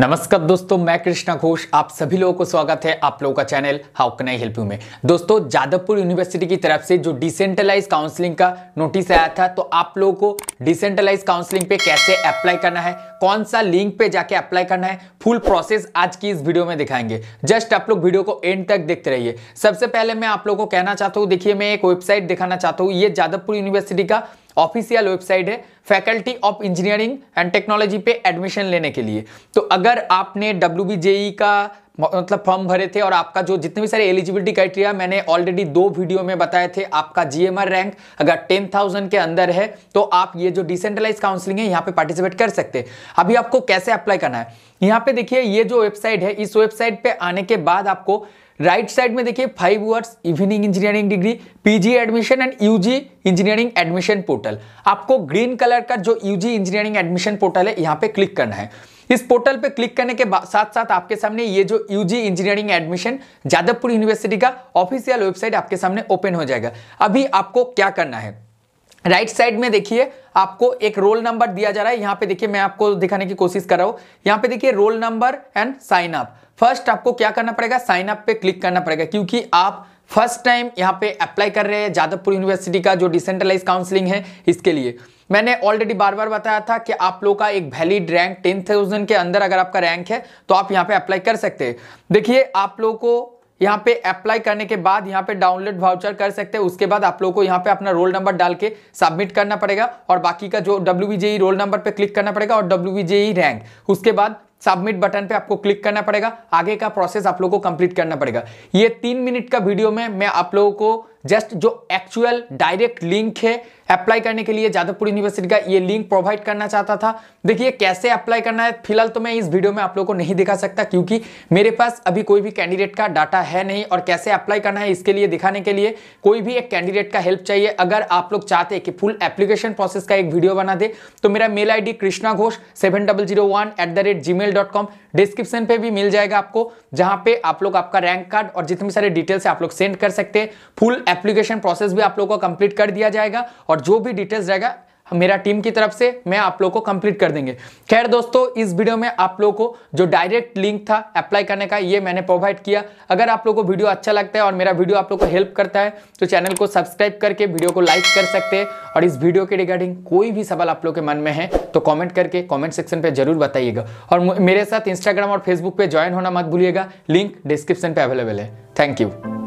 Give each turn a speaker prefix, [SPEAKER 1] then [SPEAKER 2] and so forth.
[SPEAKER 1] नमस्कार दोस्तों मैं कृष्णा घोष आप सभी लोगों को स्वागत है आप लोगों का channel how can I help you में दोस्तों जादवपुर यूनिवर्सिटी की तरफ से जो डिसेंट्रलाइज काउंसलिंग का नोटिस आया था तो आप लोगों को डिसेंट्रलाइज काउंसलिंग पे कैसे अप्लाई करना है कौन सा लिंक पे जाके अप्लाई करना है फुल प्रोसेस आज की इस वीडियो में दिखाएंगे जस्ट आप लोग वीडियो को एंड तक देखते रहिए सबसे पहले मैं आप लोगों को कहना चाहता हूँ देखिए मैं एक वेबसाइट दिखाना चाहता हूँ ये जादवपुर यूनिवर्सिटी का ऑफिशियल वेबसाइट है faculty of engineering and technology पे एडमिशन लेने के लिए तो अगर आपने डब्ल्यू e का मतलब फॉर्म भरे थे और आपका जो जितने भी सारे एलिजिबिलिटी क्राइटेरिया मैंने ऑलरेडी दो वीडियो में बताए थे आपका जीएमआर रैंक अगर टेन थाउजेंड के अंदर है तो आप ये जो डिसेंट्रलाइज काउंसलिंग है यहाँ पे पार्टिसिपेट कर सकते हैं अभी आपको कैसे अप्लाई करना है यहाँ पे देखिए ये जो वेबसाइट है इस वेबसाइट पे आने के बाद आपको राइट साइड में देखिए five years evening engineering degree PG admission and UG engineering admission portal आपको ग्रीन कलर का जो यूजी इंजीनियरिंग एडमिशन पोर्टल है यहाँ पे क्लिक करना है इस पोर्टल पे क्लिक करने के साथ साथ आपके सामने ये जो UG engineering admission Jadavpur university का ऑफिशियल वेबसाइट आपके सामने ओपन हो जाएगा अभी आपको क्या करना है राइट right साइड में देखिए आपको एक रोल नंबर दिया जा रहा है यहाँ पे देखिए मैं आपको दिखाने की कोशिश कर रहा हूँ यहाँ पे देखिए roll number and sign up first आपको क्या करना पड़ेगा साइन अप पे क्लिक करना पड़ेगा क्योंकि आप फर्स्ट टाइम यहाँ पे अप्लाई कर रहे हैं जादवपुर यूनिवर्सिटी का जो डिसेंट्रलाइज काउंसलिंग है इसके लिए मैंने ऑलरेडी बार बार बताया था कि आप लोगों का एक वैलिड रैंक टेन थाउजेंड के अंदर अगर आपका रैंक है तो आप यहाँ पे अप्लाई कर सकते हैं देखिए आप लोगों को यहाँ पे अप्लाई करने के बाद यहाँ पे डाउनलोड वाउचर कर सकते हैं उसके बाद आप लोग को यहाँ पे अपना रोल नंबर डाल के सबमिट करना पड़ेगा और बाकी का जो डब्ल्यू रोल नंबर पे क्लिक करना पड़ेगा और डब्ल्यू रैंक e उसके बाद सबमिट बटन पे आपको क्लिक करना पड़ेगा आगे का प्रोसेस आप लोगों को कंप्लीट करना पड़ेगा ये तीन मिनट का वीडियो में मैं आप लोगों को जस्ट जो एक्चुअल डायरेक्ट लिंक है अप्लाई करने के लिए जादवपुर यूनिवर्सिटी का ये लिंक प्रोवाइड करना चाहता था देखिए कैसे अप्लाई करना है फिलहाल तो मैं इस वीडियो में आप लोगों को नहीं दिखा सकता क्योंकि मेरे पास अभी कोई भी कैंडिडेट का डाटा है नहीं और कैसे अप्लाई करना है इसके लिए दिखाने के लिए कोई भी एक कैंडिडेट का हेल्प चाहिए अगर आप लोग चाहते कि फुल एप्लीकेशन प्रोसेस का एक वीडियो बना दे तो मेरा mail I D Krishna Ghosh seven description पे भी मिल जाएगा आपको जहां पे आप लोग आपका रैंक कार्ड और जितनी सारे डिटेल्स आप लोग सेंड कर सकते हैं फुल एप्लीकेशन प्रोसेस भी आप लोगों को कंप्लीट कर दिया जाएगा और जो भी डिटेल्स रहेगा मेरा टीम की तरफ से मैं आप लोग को कंप्लीट कर देंगे खैर दोस्तों इस वीडियो में आप लोगों को जो डायरेक्ट लिंक था अप्लाई करने का ये मैंने प्रोवाइड किया अगर आप लोग को वीडियो अच्छा लगता है और मेरा वीडियो आप लोग को हेल्प करता है तो चैनल को सब्सक्राइब करके वीडियो को लाइक कर सकते हैं और इस वीडियो के रिगार्डिंग कोई भी सवाल आप लोग के मन में है तो कॉमेंट करके कॉमेंट सेक्शन पर जरूर बताइएगा और मेरे साथ इंस्टाग्राम और फेसबुक पर ज्वाइन होना मत भूलिएगा लिंक डिस्क्रिप्शन पर अवेलेबल है थैंक यू